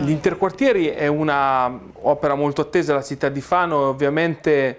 L'Interquartieri è un'opera molto attesa della città di Fano, ovviamente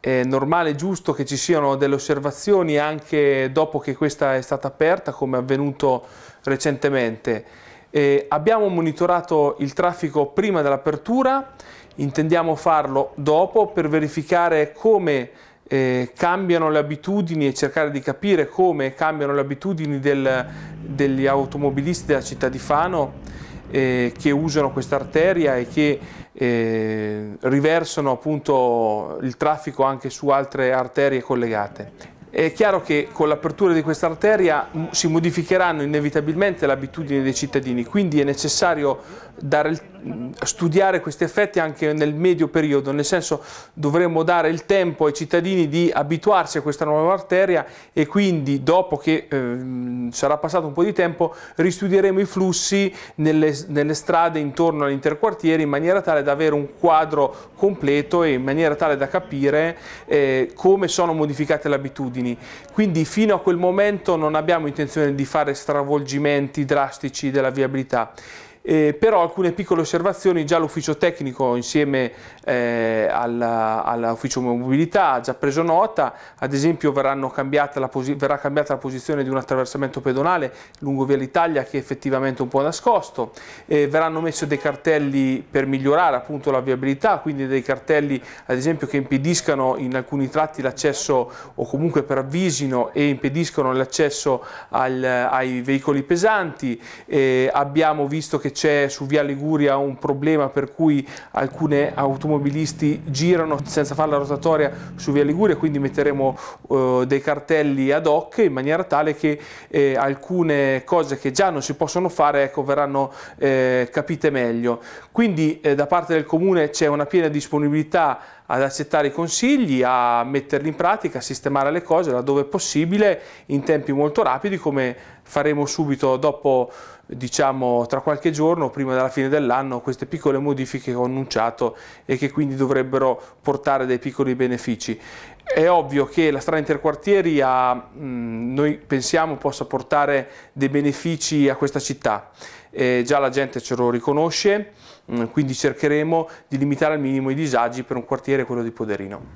è normale e giusto che ci siano delle osservazioni anche dopo che questa è stata aperta come è avvenuto recentemente. Eh, abbiamo monitorato il traffico prima dell'apertura, intendiamo farlo dopo per verificare come eh, cambiano le abitudini e cercare di capire come cambiano le abitudini del, degli automobilisti della città di Fano eh, che usano questa arteria e che eh, riversano appunto il traffico anche su altre arterie collegate. È chiaro che con l'apertura di questa arteria si modificheranno inevitabilmente le abitudini dei cittadini, quindi è necessario dare, studiare questi effetti anche nel medio periodo, nel senso dovremmo dare il tempo ai cittadini di abituarsi a questa nuova arteria e quindi dopo che eh, sarà passato un po' di tempo ristudieremo i flussi nelle, nelle strade intorno all'interquartiere in maniera tale da avere un quadro completo e in maniera tale da capire eh, come sono modificate le abitudini anni, quindi fino a quel momento non abbiamo intenzione di fare stravolgimenti drastici della viabilità. Eh, però alcune piccole osservazioni già l'ufficio tecnico insieme eh, all'ufficio mobilità ha già preso nota, ad esempio cambiata verrà cambiata la posizione di un attraversamento pedonale lungo via l'Italia che è effettivamente un po' nascosto, eh, verranno messi dei cartelli per migliorare appunto la viabilità, quindi dei cartelli ad esempio che impediscano in alcuni tratti l'accesso o comunque per avvisino e impediscono l'accesso ai veicoli pesanti, eh, abbiamo visto che c'è su Via Liguria un problema per cui alcuni automobilisti girano senza fare la rotatoria su Via Liguria, quindi metteremo eh, dei cartelli ad hoc in maniera tale che eh, alcune cose che già non si possono fare ecco, verranno eh, capite meglio. Quindi eh, da parte del comune c'è una piena disponibilità ad accettare i consigli, a metterli in pratica, a sistemare le cose laddove possibile in tempi molto rapidi come faremo subito dopo diciamo tra qualche giorno prima della fine dell'anno queste piccole modifiche che ho annunciato e che quindi dovrebbero portare dei piccoli benefici è ovvio che la strada interquartieri ha, mh, noi pensiamo possa portare dei benefici a questa città. Eh, già la gente ce lo riconosce, mh, quindi cercheremo di limitare al minimo i disagi per un quartiere quello di Poderino.